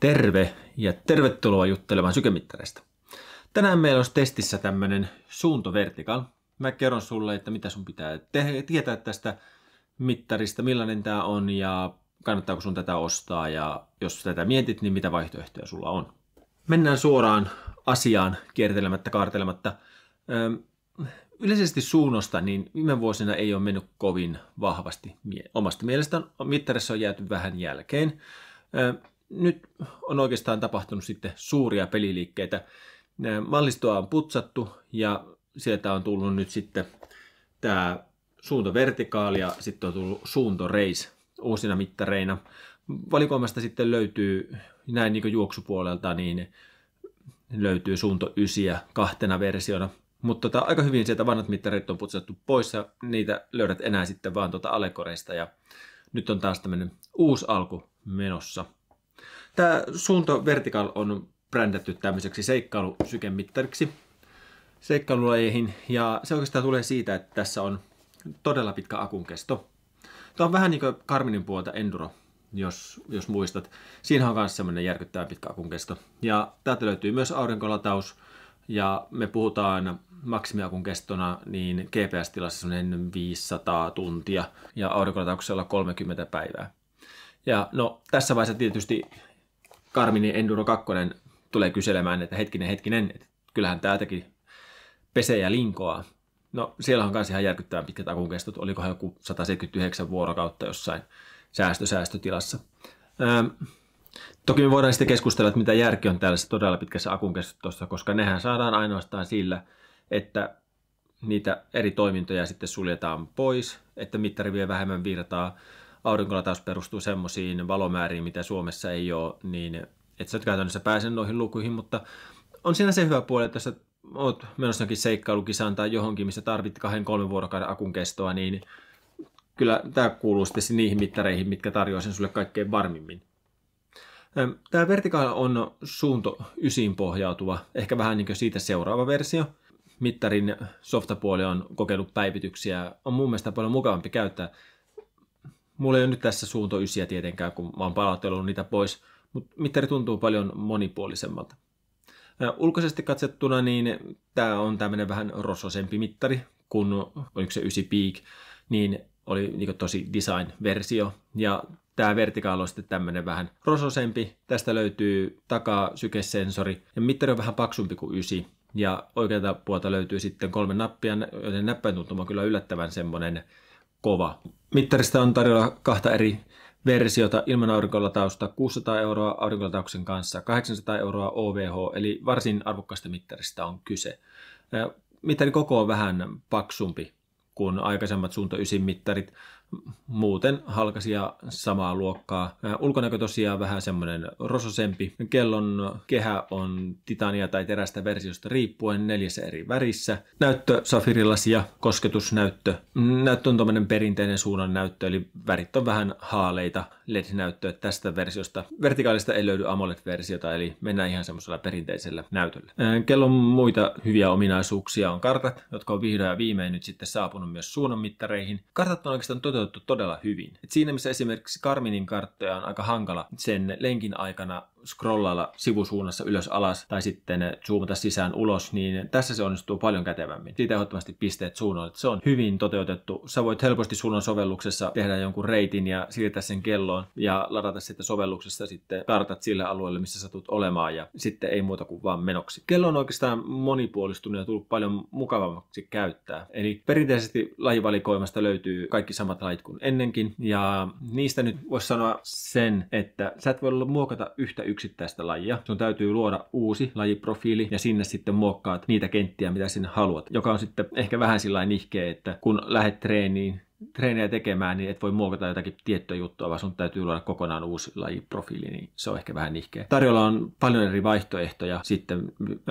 Terve ja tervetuloa juttelemaan sykemittareista. Tänään meillä on testissä tämmöinen suuntovertikal. Mä kerron sulle, että mitä sun pitää te- tietää tästä mittarista, millainen tämä on ja kannattaako sun tätä ostaa ja jos tätä mietit, niin mitä vaihtoehtoja sulla on. Mennään suoraan asiaan kiertelemättä, kaartelematta. yleisesti suunnosta, niin viime vuosina ei ole mennyt kovin vahvasti. Omasta mielestä mittarissa on jääty vähän jälkeen nyt on oikeastaan tapahtunut sitten suuria peliliikkeitä. Mallistoa on putsattu ja sieltä on tullut nyt sitten tämä suunto vertikaali ja sitten on tullut suunto race uusina mittareina. Valikoimasta sitten löytyy näin niin juoksupuolelta niin löytyy suunto ysiä kahtena versiona. Mutta tota, aika hyvin sieltä vanhat mittarit on putsattu pois ja niitä löydät enää sitten vaan tuota alekoreista ja nyt on taas tämmöinen uusi alku menossa. Tämä suunto Vertical on brändätty tämmöiseksi seikkailusykemittariksi seikkailulajeihin. Ja se oikeastaan tulee siitä, että tässä on todella pitkä akun kesto. Tämä on vähän niin kuin Karminin puolta Enduro, jos, jos muistat. Siinä on myös semmoinen järkyttävän pitkä akun kesto. Ja täältä löytyy myös aurinkolataus. Ja me puhutaan maksimiakun kestona niin GPS-tilassa ennen 500 tuntia ja aurinkolatauksella 30 päivää. Ja no tässä vaiheessa tietysti Karmini Enduro 2 tulee kyselemään, että hetkinen, hetkinen, että kyllähän täältäkin pesee ja linkoa. No siellä on myös ihan järkyttävän pitkä takun kestot, oliko joku 179 vuorokautta jossain säästö säästötilassa. Ähm, toki me voidaan sitten keskustella, että mitä järki on tällaisessa todella pitkässä akun kestossa, koska nehän saadaan ainoastaan sillä, että niitä eri toimintoja sitten suljetaan pois, että mittari vie vähemmän virtaa, Aurinkolataus perustuu semmoisiin valomääriin, mitä Suomessa ei ole, niin et sä käytännössä pääse noihin lukuihin, mutta on siinä se hyvä puoli, että jos oot menossa jonkin seikkailukisaan tai johonkin, missä tarvit kahden kolmen vuorokauden akun kestoa, niin kyllä tämä kuuluu sitten niihin mittareihin, mitkä tarjoaa sen sulle kaikkein varmimmin. Tämä vertikaal on suunto ysiin pohjautuva, ehkä vähän niin kuin siitä seuraava versio. Mittarin softapuoli on kokenut päivityksiä, on mun mielestä paljon mukavampi käyttää. Mulla ei ole nyt tässä ysiä tietenkään, kun mä oon palautellut niitä pois, mutta mittari tuntuu paljon monipuolisemmalta. Ulkoisesti katsettuna niin tämä on tämmöinen vähän rososempi mittari, kun oliko se 9 Peak, niin oli niin tosi design-versio. Ja tämä vertikaalo on sitten tämmöinen vähän rososempi. Tästä löytyy takaa sykesensori ja mittari on vähän paksumpi kuin 9. Ja oikealta puolta löytyy sitten kolme nappia, joten näppäintuntuma on kyllä yllättävän semmoinen kova. Mittarista on tarjolla kahta eri versiota ilman aurinkolatausta 600 euroa aurinkolatauksen kanssa, 800 euroa OVH, eli varsin arvokkaasta mittarista on kyse. Mittarin koko on vähän paksumpi kuin aikaisemmat suunta 9 mittarit muuten halkasia samaa luokkaa. Äh, ulkonäkö tosiaan vähän semmoinen rososempi. Kellon kehä on titania tai terästä versiosta riippuen neljässä eri värissä. Näyttö safirilasia, kosketusnäyttö. Näyttö on tuommoinen perinteinen suunnan näyttö, eli värit on vähän haaleita LED-näyttöä tästä versiosta. Vertikaalista ei löydy AMOLED-versiota, eli mennään ihan semmoisella perinteisellä näytöllä. Äh, kellon muita hyviä ominaisuuksia on kartat, jotka on vihdoin ja viimein nyt sitten saapunut myös suunnanmittareihin. Kartat on oikeastaan toteutettu toteutettu todella hyvin. Et siinä missä esimerkiksi Karminin karttoja on aika hankala sen lenkin aikana scrollailla sivusuunnassa ylös alas tai sitten zoomata sisään ulos, niin tässä se onnistuu paljon kätevämmin. Siitä ehdottomasti pisteet suunnoille. Se on hyvin toteutettu. Sä voit helposti suunnan sovelluksessa tehdä jonkun reitin ja siirtää sen kelloon ja ladata sitä sovelluksessa sitten kartat sillä alueelle, missä satut olemaan ja sitten ei muuta kuin vaan menoksi. Kello on oikeastaan monipuolistunut ja tullut paljon mukavammaksi käyttää. Eli perinteisesti lajivalikoimasta löytyy kaikki samat lait kuin ennenkin ja niistä nyt voisi sanoa sen, että sä et voi muokata yhtä yksittäistä lajia. Sun täytyy luoda uusi lajiprofiili ja sinne sitten muokkaat niitä kenttiä, mitä sinne haluat, joka on sitten ehkä vähän sillä nihkeä, että kun lähdet treeniin, treenejä tekemään, niin et voi muokata jotakin tiettyä juttua, vaan sun täytyy luoda kokonaan uusi lajiprofiili, niin se on ehkä vähän nihkeä. Tarjolla on paljon eri vaihtoehtoja. Sitten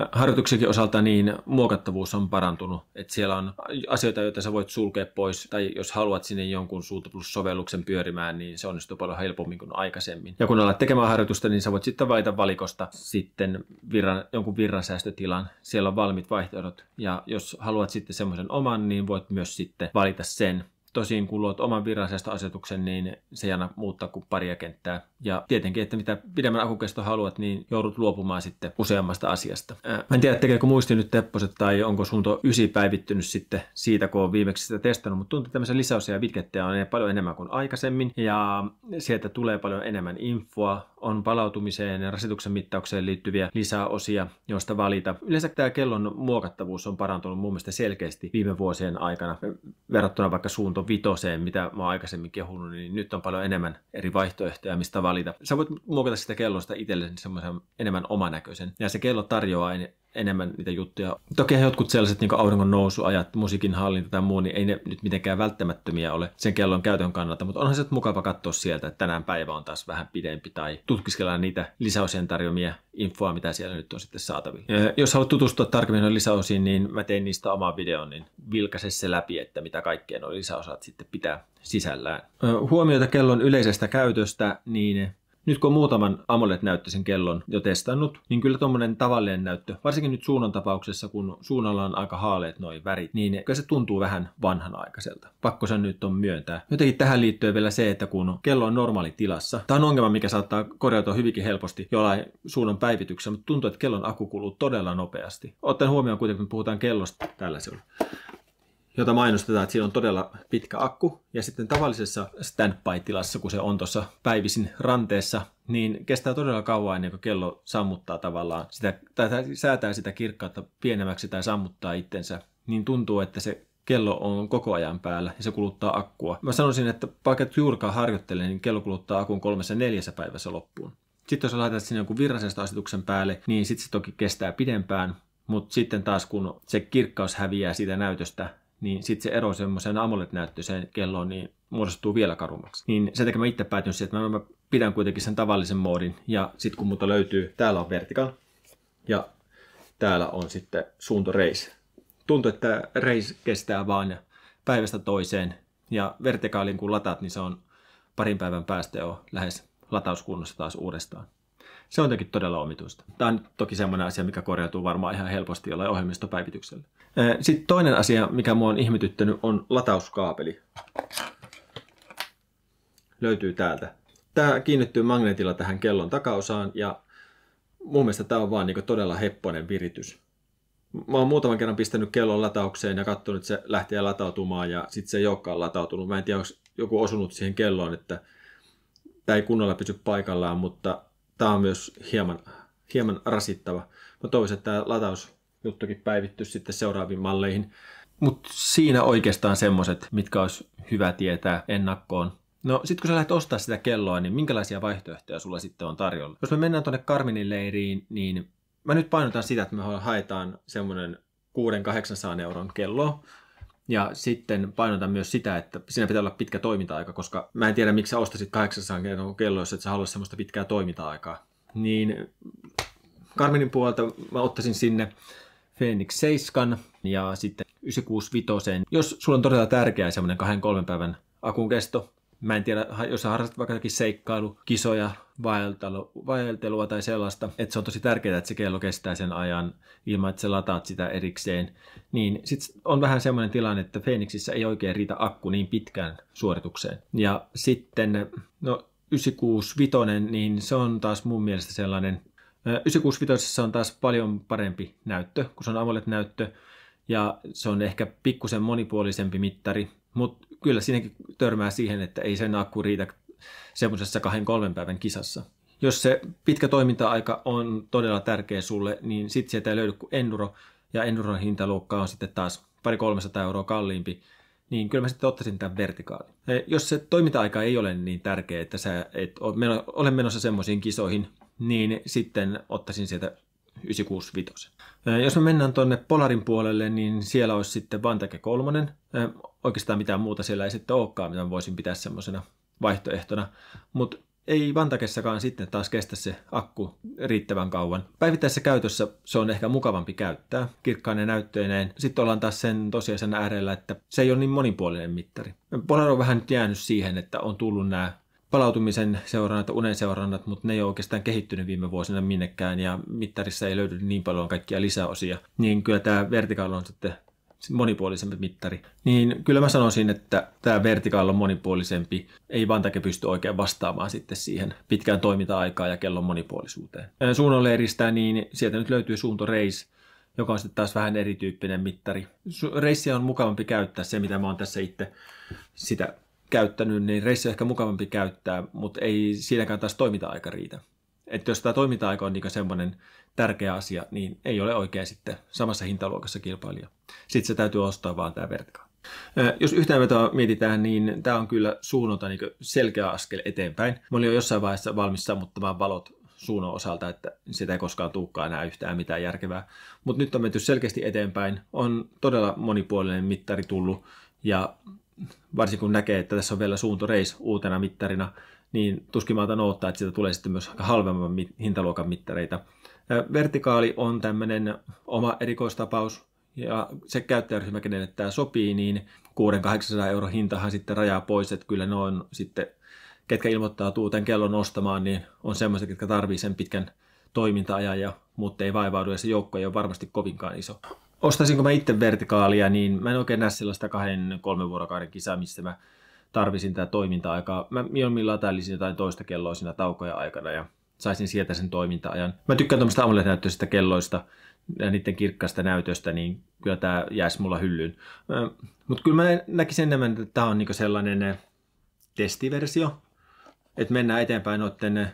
äh, harjoituksenkin osalta niin muokattavuus on parantunut, että siellä on asioita, joita sä voit sulkea pois, tai jos haluat sinne jonkun plus sovelluksen pyörimään, niin se onnistuu paljon helpommin kuin aikaisemmin. Ja kun alat tekemään harjoitusta, niin sä voit sitten valita valikosta sitten virran, jonkun virransäästötilan. Siellä on valmiit vaihtoehdot, ja jos haluat sitten semmoisen oman, niin voit myös sitten valita sen. Tosin kun luot oman virallisesta asetuksen, niin se ei aina muuttaa kuin paria kenttää. Ja tietenkin, että mitä pidemmän akukesto haluat, niin joudut luopumaan sitten useammasta asiasta. Ää, en tiedä, tekeekö muisti nyt tepposet tai onko Sunto 9 päivittynyt sitten siitä, kun on viimeksi sitä testannut, mutta tuntuu, että tämmöisiä lisäosia ja vitkettejä on paljon enemmän kuin aikaisemmin. Ja sieltä tulee paljon enemmän infoa, on palautumiseen ja rasituksen mittaukseen liittyviä lisäosia, joista valita. Yleensä tämä kellon muokattavuus on parantunut mun mielestä selkeästi viime vuosien aikana verrattuna vaikka suunto vitoseen, mitä mä oon aikaisemmin kehunut, niin nyt on paljon enemmän eri vaihtoehtoja, mistä valita. Sä voit muokata sitä kellosta itsellesi semmoisen enemmän omanäköisen. Ja se kello tarjoaa enemmän niitä juttuja. Toki jotkut sellaiset niin auringon nousuajat, musiikin hallinta tai muu, niin ei ne nyt mitenkään välttämättömiä ole sen kellon käytön kannalta, mutta onhan se mukava katsoa sieltä, että tänään päivä on taas vähän pidempi tai tutkiskellaan niitä lisäosien tarjoamia infoa, mitä siellä nyt on sitten saatavilla. Ja jos haluat tutustua tarkemmin noin lisäosiin, niin mä tein niistä oman videon, niin vilkaise se läpi, että mitä kaikkea noin lisäosat sitten pitää sisällään. Huomioita kellon yleisestä käytöstä, niin nyt kun on muutaman AMOLED-näyttöisen kellon jo testannut, niin kyllä tuommoinen tavallinen näyttö, varsinkin nyt suunnan tapauksessa, kun suunnalla on aika haaleet noi värit, niin kyllä se tuntuu vähän vanhanaikaiselta. Pakko sen nyt on myöntää. Jotenkin tähän liittyy vielä se, että kun kello on normaali tilassa, tämä on ongelma, mikä saattaa korjautua hyvinkin helposti jollain suunnan päivityksessä, mutta tuntuu, että kellon akku kuluu todella nopeasti. Ottaen huomioon kuitenkin, kun puhutaan kellosta tällaisella jota mainostetaan, että siinä on todella pitkä akku. Ja sitten tavallisessa standby-tilassa, kun se on tuossa päivisin ranteessa, niin kestää todella kauan ennen kuin kello sammuttaa tavallaan sitä, tai säätää sitä kirkkautta pienemmäksi tai sammuttaa itsensä. Niin tuntuu, että se kello on koko ajan päällä ja se kuluttaa akkua. Mä sanoisin, että vaikka juurikaan harjoittelee, niin kello kuluttaa akun kolmessa neljässä päivässä loppuun. Sitten jos laitat sinne jonkun virrasesta asetuksen päälle, niin sitten se toki kestää pidempään, mutta sitten taas kun se kirkkaus häviää siitä näytöstä, niin sitten se ero semmoiseen AMOLED-näyttöiseen kelloon niin muodostuu vielä karummaksi. Niin sen takia mä itse päätyn siihen, että mä pidän kuitenkin sen tavallisen moodin, ja sitten kun muuta löytyy, täällä on vertical, ja täällä on sitten suunto race. Tuntuu, että race kestää vaan päivästä toiseen, ja vertikaalin kun lataat, niin se on parin päivän päästä jo lähes latauskunnossa taas uudestaan. Se on jotenkin todella omituista. Tämä on toki semmoinen asia, mikä korjautuu varmaan ihan helposti jollain ohjelmistopäivityksellä. Sitten toinen asia, mikä mua on ihmetyttänyt, on latauskaapeli. Löytyy täältä. Tämä kiinnittyy magneetilla tähän kellon takaosaan ja mun mielestä tämä on vaan niin todella hepponen viritys. Mä oon muutaman kerran pistänyt kellon lataukseen ja katsonut, että se lähtee latautumaan ja sitten se ei olekaan latautunut. Mä en tiedä, onko joku osunut siihen kelloon, että tämä ei kunnolla pysy paikallaan, mutta tämä on myös hieman, hieman rasittava. Mä toivoisin, että tämä latausjuttukin päivittyy sitten seuraaviin malleihin. Mutta siinä oikeastaan semmoiset, mitkä olisi hyvä tietää ennakkoon. No sitten kun sä lähdet ostaa sitä kelloa, niin minkälaisia vaihtoehtoja sulla sitten on tarjolla? Jos me mennään tuonne Karminin leiriin, niin mä nyt painotan sitä, että me haetaan semmoinen 6-800 euron kello, ja sitten painotan myös sitä, että siinä pitää olla pitkä toiminta-aika, koska mä en tiedä, miksi sä ostaisit 800 kello, jos et sä halua semmoista pitkää toiminta-aikaa. Niin Karminin puolelta mä ottaisin sinne Phoenix 7 ja sitten 965. Jos sulla on todella tärkeä semmoinen 2-3 päivän akun kesto, Mä en tiedä, jos sä harrastat vaikka seikkailu kisoja vaeltelua, vaeltelua tai sellaista, että se on tosi tärkeää, että se kello kestää sen ajan ilman, että sä lataat sitä erikseen. Niin sitten on vähän semmoinen tilanne, että Phoenixissä ei oikein riitä akku niin pitkään suoritukseen. Ja sitten, no 965, niin se on taas mun mielestä sellainen, 965 on taas paljon parempi näyttö, kun se on AMOLED-näyttö, ja se on ehkä pikkusen monipuolisempi mittari, mutta kyllä siinäkin törmää siihen, että ei sen akku riitä semmoisessa kahden kolmen päivän kisassa. Jos se pitkä toiminta-aika on todella tärkeä sulle, niin sitten sieltä ei löydy kuin Enduro, ja Enduron hintaluokka on sitten taas pari 300 euroa kalliimpi, niin kyllä mä sitten ottaisin tämän vertikaalin. Jos se toiminta-aika ei ole niin tärkeä, että sä et ole menossa semmoisiin kisoihin, niin sitten ottaisin sieltä 965. Jos me mennään tuonne Polarin puolelle, niin siellä olisi sitten Vantake 3. Oikeastaan mitään muuta siellä ei sitten olekaan, mitä voisin pitää semmoisena vaihtoehtona. Mutta ei Vantakessakaan sitten taas kestä se akku riittävän kauan. Päivittäisessä käytössä se on ehkä mukavampi käyttää kirkkainen näyttöineen. Sitten ollaan taas sen tosiaan äärellä, että se ei ole niin monipuolinen mittari. Polar on vähän nyt jäänyt siihen, että on tullut nämä palautumisen seurannat ja unen seurannat, mutta ne ei ole oikeastaan kehittynyt viime vuosina minnekään ja mittarissa ei löydy niin paljon kaikkia lisäosia. Niin kyllä tämä vertikaali on sitten monipuolisempi mittari. Niin kyllä mä sanoisin, että tämä vertikaali on monipuolisempi. Ei Vantake pysty oikein vastaamaan sitten siihen pitkään toiminta-aikaa ja kellon monipuolisuuteen. Suunnonleiristä, niin sieltä nyt löytyy suunto reis, joka on sitten taas vähän erityyppinen mittari. Reissiä on mukavampi käyttää se, mitä mä oon tässä itse sitä käyttänyt, niin reissi on ehkä mukavampi käyttää, mutta ei siinäkään taas toiminta-aika riitä. Että jos tämä toiminta-aika on niin semmoinen tärkeä asia, niin ei ole oikein sitten samassa hintaluokassa kilpailija. Sitten se täytyy ostaa vaan tämä vertikka. Jos yhteenvetoa mietitään, niin tämä on kyllä suunnalta niin selkeä askel eteenpäin. Mä olin jo jossain vaiheessa valmis sammuttamaan valot suunnan osalta, että sitä ei koskaan tulekaan enää yhtään mitään järkevää. Mutta nyt on menty selkeästi eteenpäin. On todella monipuolinen mittari tullut ja varsinkin kun näkee, että tässä on vielä suuntoreis uutena mittarina, niin tuskin mä odottaa, että siitä tulee sitten myös aika halvemman hintaluokan mittareita. Vertikaali on tämmöinen oma erikoistapaus, ja se käyttäjäryhmä, kenelle tämä sopii, niin 600-800 euro hintahan sitten rajaa pois, että kyllä ne on sitten, ketkä ilmoittaa tämän kellon ostamaan, niin on semmoiset, jotka tarvii sen pitkän toiminta-ajan, ja, mutta ei vaivaudu, ja se joukko ei ole varmasti kovinkaan iso ostaisinko mä itse vertikaalia, niin mä en oikein näe sellaista kahden, kolmen vuorokauden kisaa, missä mä tarvisin tätä toiminta-aikaa. Mä mieluummin latailisin jotain toista kelloa siinä taukoja aikana ja saisin sieltä sen toiminta-ajan. Mä tykkään tuommoista amulet-näyttöisistä kelloista ja niiden kirkkaasta näytöstä, niin kyllä tämä jäisi mulla hyllyyn. Mutta kyllä mä näkisin enemmän, että tämä on niinku sellainen testiversio, että mennään eteenpäin noiden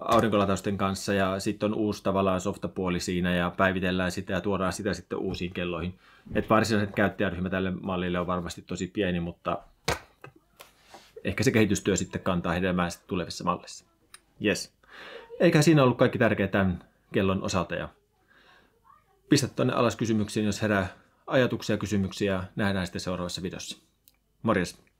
Aurinkolatausten kanssa ja sitten on uusi tavallaan softapuoli siinä ja päivitellään sitä ja tuodaan sitä sitten uusiin kelloihin. Et varsinaiset käyttäjäryhmä tälle mallille on varmasti tosi pieni, mutta ehkä se kehitystyö sitten kantaa hedelmää sitten tulevissa mallissa. Yes. Eikä siinä ollut kaikki tärkeää tämän kellon osalta. Ja pistä tuonne alas kysymyksiin, jos herää ajatuksia, kysymyksiä. Nähdään sitten seuraavassa videossa. Morjes!